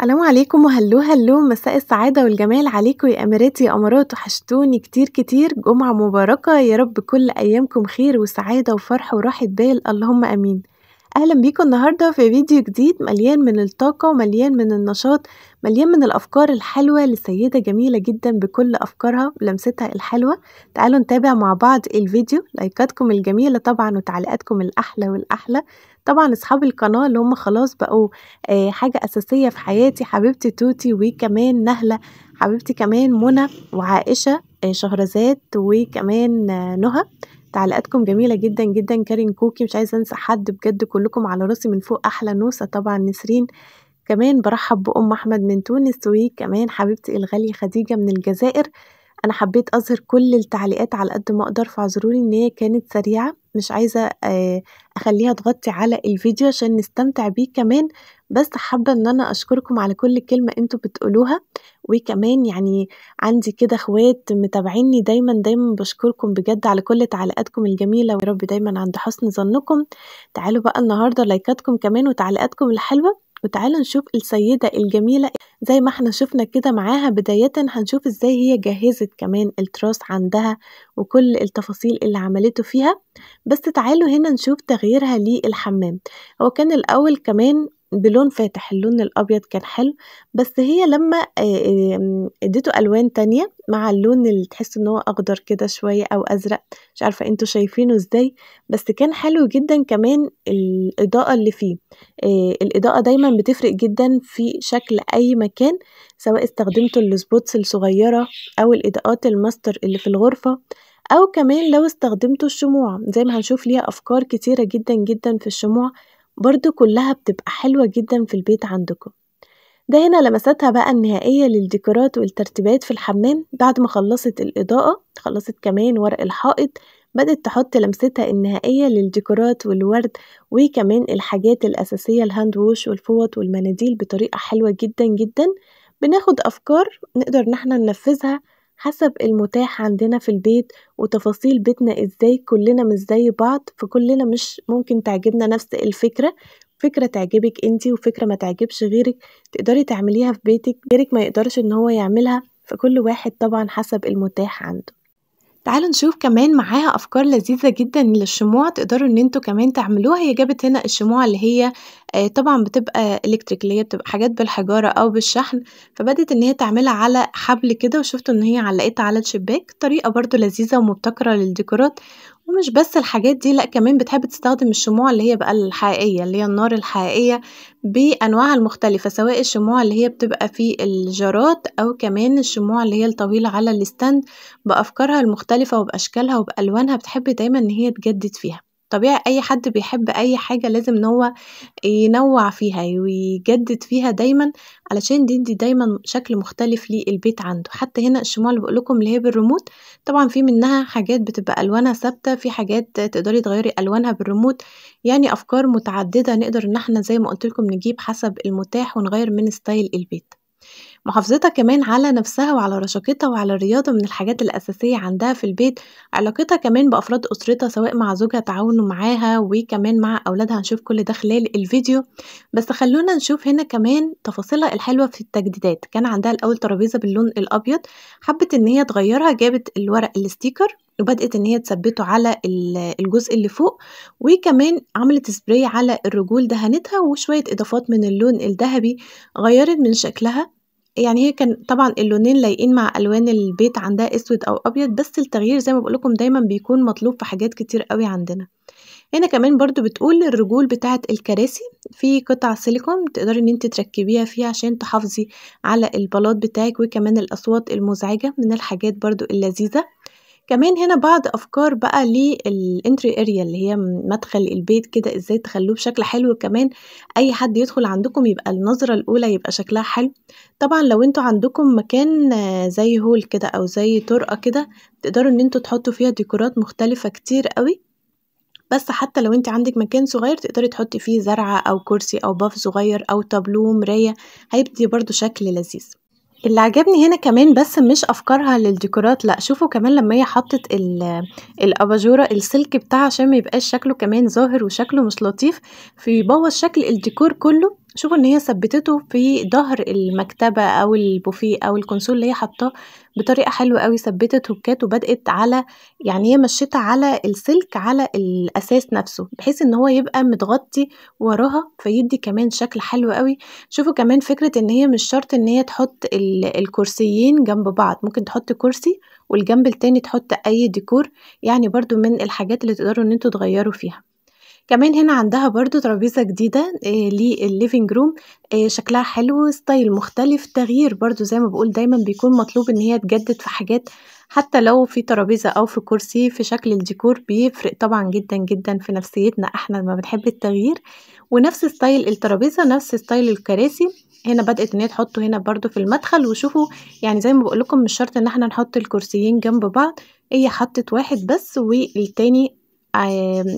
السلام عليكم وهلو هلو مساء السعادة والجمال عليكم يا أمارات يا أمارات وحشتوني كتير كتير جمعة مباركة يا رب كل أيامكم خير وسعادة وفرح وراحة بال اللهم أمين أهلا بيكم النهاردة في فيديو جديد مليان من الطاقة ومليان من النشاط مليان من الأفكار الحلوة لسيدة جميلة جدا بكل أفكارها ولمستها الحلوة تعالوا نتابع مع بعض الفيديو لايكاتكم الجميلة طبعا وتعليقاتكم الأحلى والأحلى طبعا أصحاب القناة اللي هم خلاص بقوا آه حاجة أساسية في حياتي حبيبتي توتي وكمان نهلة حبيبتي كمان منى وعائشة آه شهرزاد وكمان آه نهى تعليقاتكم جميله جدا جدا كارين كوكي مش عايزه انسى حد بجد كلكم على راسي من فوق احلى نوسه طبعا نسرين كمان برحب بأم أحمد من تونس وكمان حبيبتي الغالية خديجة من الجزائر أنا حبيت أظهر كل التعليقات على قد ما أقدر فاعذروني إن هي كانت سريعة مش عايزة آه، أخليها تغطي على الفيديو عشان نستمتع بيه كمان بس حابة إن أنا أشكركم على كل كلمة أنتوا بتقولوها وكمان يعني عندي كده اخوات متابعيني دايما دايما بشكركم بجد على كل تعليقاتكم الجميلة ويا رب دايما عند حسن ظنكم تعالوا بقى النهاردة لايكاتكم كمان وتعليقاتكم الحلوة وتعالوا نشوف السيدة الجميلة زي ما احنا شفنا كده معاها بداية هنشوف ازاي هي جهزت كمان التراس عندها وكل التفاصيل اللي عملته فيها بس تعالوا هنا نشوف تغييرها للحمام هو كان الأول كمان بلون فاتح اللون الابيض كان حلو بس هي لما آه، اديته الوان تانية مع اللون اللي تحس ان هو اخضر كده شوية او ازرق مش عارفة انتوا شايفينه ازاي بس كان حلو جدا كمان الاضاءة اللي فيه آه، الاضاءة دايما بتفرق جدا في شكل اي مكان سواء استخدمته السبوتس الصغيرة او الاضاءات الماستر اللي في الغرفة او كمان لو استخدمتوا الشموع زي ما هنشوف ليها افكار كتيرة جدا جدا في الشموع برضو كلها بتبقى حلوة جدا في البيت عندكم ده هنا لمستها بقى النهائية للديكورات والترتيبات في الحمام بعد ما خلصت الإضاءة خلصت كمان ورق الحائط بدأت تحط لمستها النهائية للديكورات والورد وكمان الحاجات الأساسية الهاند ووش والفوط والمناديل بطريقة حلوة جدا جدا بناخد أفكار نقدر إن احنا ننفذها حسب المتاح عندنا في البيت وتفاصيل بيتنا ازاي كلنا مش زي بعض فكلنا مش ممكن تعجبنا نفس الفكرة فكرة تعجبك انتي وفكرة ما تعجبش غيرك تقدري تعمليها في بيتك غيرك ما يقدرش ان هو يعملها فكل واحد طبعا حسب المتاح عنده تعالوا نشوف كمان معاها أفكار لذيذة جدًا للشموع تقدروا إن انتوا كمان تعملوها، هي جابت هنا الشموع اللي هي آه، طبعًا بتبقى الكتريك اللي هي بتبقى حاجات بالحجارة أو بالشحن، فبدت إن هي تعملها على حبل كده وشفتوا إن هي علقتها على الشباك، طريقة برضو لذيذة ومبتكرة للديكورات ومش بس الحاجات دي لأ كمان بتحب تستخدم الشموع اللي هي بقى الحقيقية اللي هي النار الحقيقية بأنواعها المختلفة سواء الشموع اللي هي بتبقى في الجارات أو كمان الشموع اللي هي الطويلة على الستاند بأفكارها المختلفة وبأشكالها وبألوانها بتحب دايما إن هي تجدد فيها طبيعي أي حد بيحب أي حاجة لازم إن هو ينوع فيها ويجدد فيها دايما علشان تدي دايما شكل مختلف للبيت عنده حتى هنا الشموع بقول بقولكم اللي هي بالريموت طبعا في منها حاجات بتبقى ألوانها ثابتة في حاجات تقدري تغيري ألوانها بالريموت يعني أفكار متعددة نقدر إن احنا زي ما لكم نجيب حسب المتاح ونغير من ستايل البيت محافظتها كمان على نفسها وعلى رشاقتها وعلى الرياضة من الحاجات الأساسية عندها في البيت علاقتها كمان بأفراد أسرتها سواء مع زوجها تعاونه معاها وكمان مع أولادها هنشوف كل ده خلال الفيديو بس خلونا نشوف هنا كمان تفاصيلها الحلوة في التجديدات كان عندها الأول ترابيزة باللون الأبيض حبت إن هي تغيرها جابت الورق الستيكر وبدأت إن هي تثبته على الجزء اللي فوق وكمان عملت سبراي على الرجول دهنتها وشوية إضافات من اللون الذهبي غيرت من شكلها يعني هي كان طبعًا اللونين لايقين مع ألوان البيت، عندها أسود أو أبيض، بس التغيير زي ما بقول لكم دايمًا بيكون مطلوب في حاجات كتير أوي عندنا. هنا كمان برضو بتقول الرجول بتاعة الكراسي في قطع سيليكون تقدري إن أنتِ تركبيها فيها عشان تحافظي على البلاط بتاعِك، وكمان الأصوات المزعجة من الحاجات برضو اللذيذة. كمان هنا بعض افكار بقى للانتري اريا اللي هي مدخل البيت كده ازاي تخلوه بشكل حلو كمان اي حد يدخل عندكم يبقى النظره الاولى يبقى شكلها حلو طبعا لو انتوا عندكم مكان زي هول كده او زي طرقه كده تقدروا ان انتوا تحطوا فيها ديكورات مختلفه كتير قوي بس حتى لو انت عندك مكان صغير تقدري تحطي فيه زرعه او كرسي او باف صغير او تابلو مرايه هيبدي برضو شكل لذيذ اللي عجبني هنا كمان بس مش أفكارها للديكورات لأ شوفوا كمان لما هي حطت الأباجورة السلك بتاعها عشان ميبقاش شكله كمان ظاهر وشكله مش لطيف فيبوظ شكل الديكور كله شوفوا ان هي ثبتته في ظهر المكتبة او البوفيه او الكونسول اللي هي حطاه بطريقة حلوة قوي ثبتت هوكات وبدأت على يعني هي مشيتها على السلك على الاساس نفسه بحيث ان هو يبقى متغطي وراها فيدي كمان شكل حلو قوي شوفوا كمان فكرة ان هي مش شرط ان هي تحط الكرسيين جنب بعض ممكن تحط كرسي والجنب التاني تحط اي ديكور يعني برضو من الحاجات اللي تقدروا ان انتوا تغيروا فيها كمان هنا عندها برضو ترابيزة جديدة آه، للليفنج روم آه، شكلها حلو ستايل مختلف تغيير برضو زي ما بقول دايما بيكون مطلوب ان هي تجدد في حاجات حتى لو في ترابيزة أو في كرسي في شكل الديكور بيفرق طبعا جدا جدا في نفسيتنا احنا لما بنحب التغيير ونفس ستايل الترابيزة نفس ستايل الكراسي هنا بدأت ان هي تحطه هنا برضو في المدخل وشوفوا يعني زي ما بقولكم مش شرط ان احنا نحط الكرسيين جنب بعض هي حطت واحد بس والتاني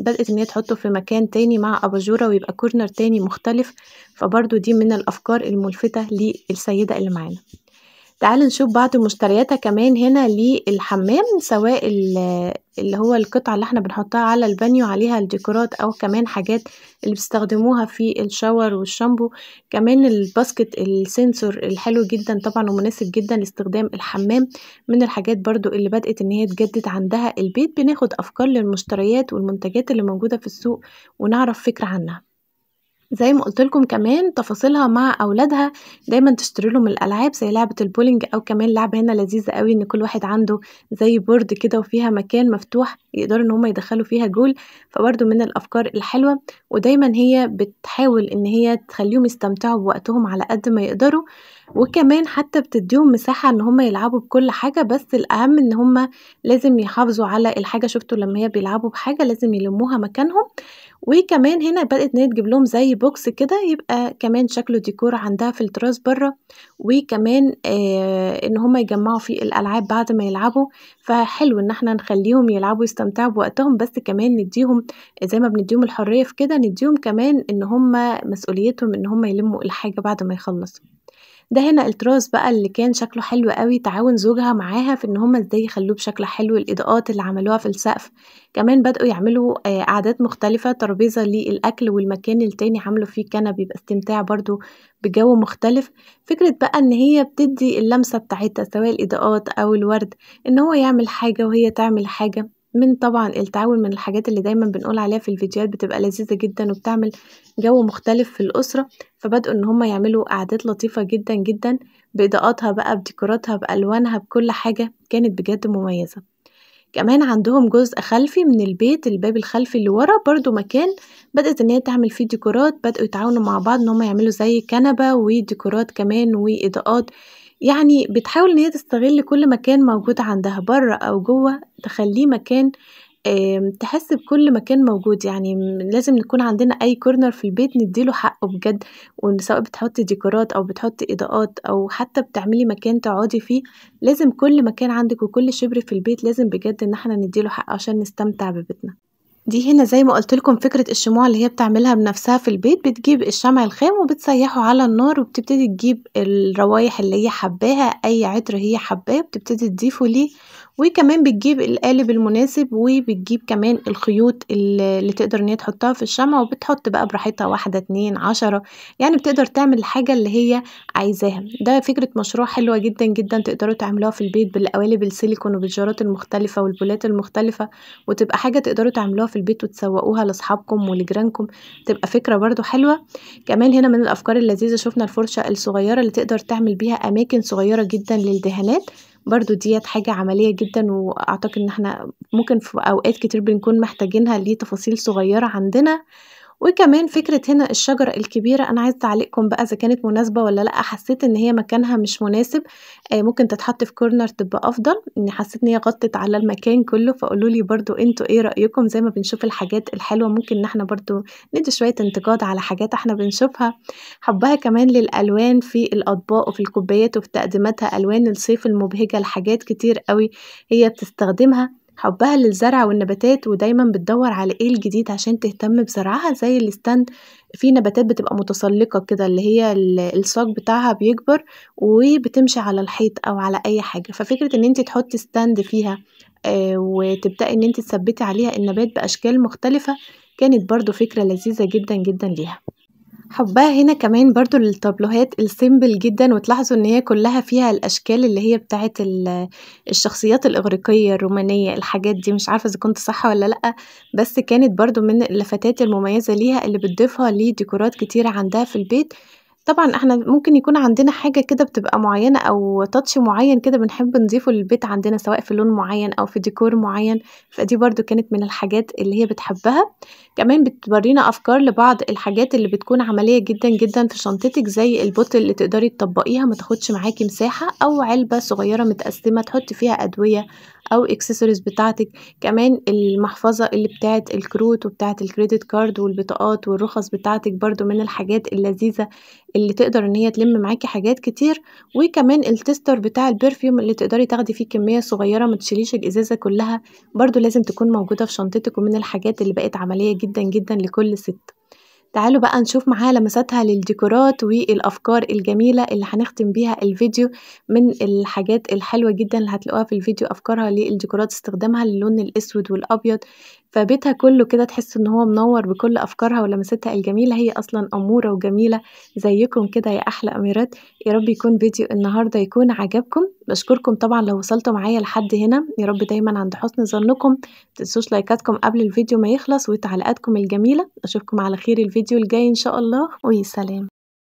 بدأت ان هي تحطه في مكان تاني مع اباجوره ويبقى كورنر تاني مختلف فبرضو دي من الافكار الملفتة للسيدة اللي معانا تعال نشوف بعض مشترياتها كمان هنا للحمام سواء اللي هو القطعة اللي احنا بنحطها على البانيو عليها الديكورات او كمان حاجات اللي بيستخدموها في الشاور والشامبو كمان الباسكت السنسور الحلو جدا طبعا ومناسب جدا لاستخدام الحمام من الحاجات برضو اللي بدأت ان هي تجدد عندها البيت بناخد افكار للمشتريات والمنتجات اللي موجودة في السوق ونعرف فكرة عنها زي ما قلت لكم كمان تفاصيلها مع اولادها دايما تشتري لهم الالعاب زي لعبه البولينج او كمان لعبه هنا لذيذه قوي ان كل واحد عنده زي بورد كده وفيها مكان مفتوح يقدروا ان هم يدخلوا فيها جول فبرده من الافكار الحلوه ودايما هي بتحاول ان هي تخليهم يستمتعوا بوقتهم على قد ما يقدروا وكمان حتى بتديهم مساحه ان هم يلعبوا بكل حاجه بس الاهم ان هم لازم يحافظوا على الحاجه شفتوا لما هي بيلعبوا بحاجه لازم يلموها مكانهم وكمان هنا بدأت إن هي تجيب لهم زي بوكس كده يبقى كمان شكله ديكور عندها في التراس بره وكمان آه إن هما يجمعوا فيه الألعاب بعد ما يلعبوا فحلو إن احنا نخليهم يلعبوا يستمتعوا بوقتهم بس كمان نديهم زي ما بنديهم الحرية في كده نديهم كمان إن هما مسؤوليتهم إن هما يلموا الحاجة بعد ما يخلصوا ده هنا التراث بقى اللي كان شكله حلو أوي تعاون زوجها معاها في إن هما إزاي يخلوه بشكل حلو الإضاءات اللي عملوها في السقف كمان بدأوا يعملوا قعدات آه، مختلفة ترابيزة للأكل والمكان التاني عملوا فيه كنب يبقى استمتاع برضو بجو مختلف فكرة بقى إن هي بتدي اللمسة بتاعتها سواء الإضاءات أو الورد إن هو يعمل حاجة وهي تعمل حاجة من طبعا التعاون من الحاجات اللي دايما بنقول عليها في الفيديوهات بتبقى لذيذة جدا وبتعمل جو مختلف في الأسرة فبدأوا إن هما يعملوا قعدات لطيفة جدا جدا بإضاءاتها بقى بديكوراتها بألوانها بكل حاجة كانت بجد مميزة كمان عندهم جزء خلفي من البيت الباب الخلفي اللي ورا برضو مكان بدأت ان هي تعمل فيه ديكورات بدأوا يتعاونوا مع بعض ان هم يعملوا زي كنبة وديكورات كمان وإضاءات يعني بتحاول إن هي تستغل كل مكان موجود عندها بره أو جوه تخليه مكان آمم، تحس بكل مكان موجود يعني لازم نكون عندنا أي كورنر في البيت نديله حقه بجد سواء بتحطي ديكورات أو بتحطي إضاءات أو حتى بتعملي مكان تقعدي فيه لازم كل مكان عندك وكل شبر في البيت لازم بجد إن احنا نديله حقه عشان نستمتع ببيتنا دي هنا زي ما قلت لكم فكرة الشموع اللي هي بتعملها بنفسها في البيت بتجيب الشمع الخام وبتسيحه على النار وبتبتدي تجيب الروايح اللي هي حباها أي عطر هي حباه بتبتدي تضيفه ليه وكمان بتجيب القالب المناسب وبتجيب كمان الخيوط اللي تقدر ان هي تحطها في الشمع وبتحط بقى براحتها واحدة اتنين عشرة يعني بتقدر تعمل الحاجة اللي هي عايزاها ده فكرة مشروع حلوة جدا جدا تقدروا تعملوها في البيت بالقوالب السيليكون وبالجارات المختلفة والبولات المختلفة وتبقى حاجة تقدروا تعملوها في البيت وتسوقوها لاصحابكم ولجيرانكم تبقى فكرة برضو حلوة كمان هنا من الافكار اللذيذة شفنا الفرشة الصغيرة اللي تقدر تعمل بيها اماكن صغيرة جدا للدهانات برضو ديت حاجة عملية جدا واعتقد ان احنا ممكن في اوقات كتير بنكون محتاجينها لتفاصيل صغيرة عندنا وكمان فكرة هنا الشجرة الكبيرة أنا عايز تعليقكم بقى إذا كانت مناسبة ولا لأ حسيت إن هي مكانها مش مناسب آه ممكن تتحط في كورنر تبقى أفضل إن حسيت إن هي غطت على المكان كله فقولولي برضو أنتوا إيه رأيكم زي ما بنشوف الحاجات الحلوة ممكن إن إحنا برضو ندي شوية انتقاد على حاجات إحنا بنشوفها حبها كمان للألوان في الأطباق وفي الكوبايات وفي تقديماتها ألوان الصيف المبهجة لحاجات كتير قوي هي بتستخدمها حبها للزرع والنباتات ودايما بتدور على ايه الجديد عشان تهتم بزرعها زي الستاند في نباتات بتبقى متسلقة كده اللي هي الساق بتاعها بيكبر وبتمشي على الحيط او على اي حاجة ففكرة ان انت تحطي ستاند فيها آه، وتبدأي ان انت تثبتي عليها النبات باشكال مختلفة كانت برضو فكرة لذيذة جدا جدا ليها حبها هنا كمان برضو للتابلوهات السيمبل جدا وتلاحظوا ان هي كلها فيها الاشكال اللي هي بتاعت الشخصيات الاغريقيه الرومانيه الحاجات دي مش عارفه اذا كنت صح ولا لا بس كانت برضو من اللفتات المميزه ليها اللي بتضيفها لديكورات كتيره عندها في البيت طبعًا إحنا ممكن يكون عندنا حاجة كده بتبقى معيّنة أو تاتش معيّن كده بنحب نضيفه للبيت عندنا، سواء في لون معيّن أو في ديكور معيّن، فدي برضو كانت من الحاجات اللي هي بتحبها، كمان بتورّينا أفكار لبعض الحاجات اللي بتكون عملية جدًا، جدًا في شنطتِك، زي البوتل اللي تقدري تطبّقيها ما تاخدش معاكي مساحة، أو علبة صغيّرة متقسّمة تحطّي فيها أدوية أو اكسسوارز بتاعتِك، كمان المحفظة اللي بتاعة الكروت وبتاعة الكريدت كارد والبطاقات والرخص بتاعتِك برضو من الحاجات اللذيذة اللي تقدر ان هي تلم معاكي حاجات كتير وكمان التستر بتاع البرفيوم اللي تقدري تاخدي فيه كميه صغيره ما تشيليش الازازه كلها برضو لازم تكون موجوده في شنطتك ومن الحاجات اللي بقت عمليه جدا جدا لكل ست تعالوا بقى نشوف معاها لمساتها للديكورات والأفكار الجميلة اللي هنختم بيها الفيديو من الحاجات الحلوة جدا اللي هتلاقوها في الفيديو أفكارها للديكورات استخدامها للون الأسود والأبيض فبيتها كله كده تحس ان هو منور بكل افكارها ولمساتها الجميله هي اصلا اموره وجميله زيكم كده يا احلى اميرات يا رب يكون فيديو النهارده يكون عجبكم بشكركم طبعا لو وصلتوا معايا لحد هنا يا رب دايما عند حسن ظنكم متنسوش لايكاتكم قبل الفيديو ما يخلص وتعليقاتكم الجميله اشوفكم على خير الفيديو الجاي ان شاء الله ويسلام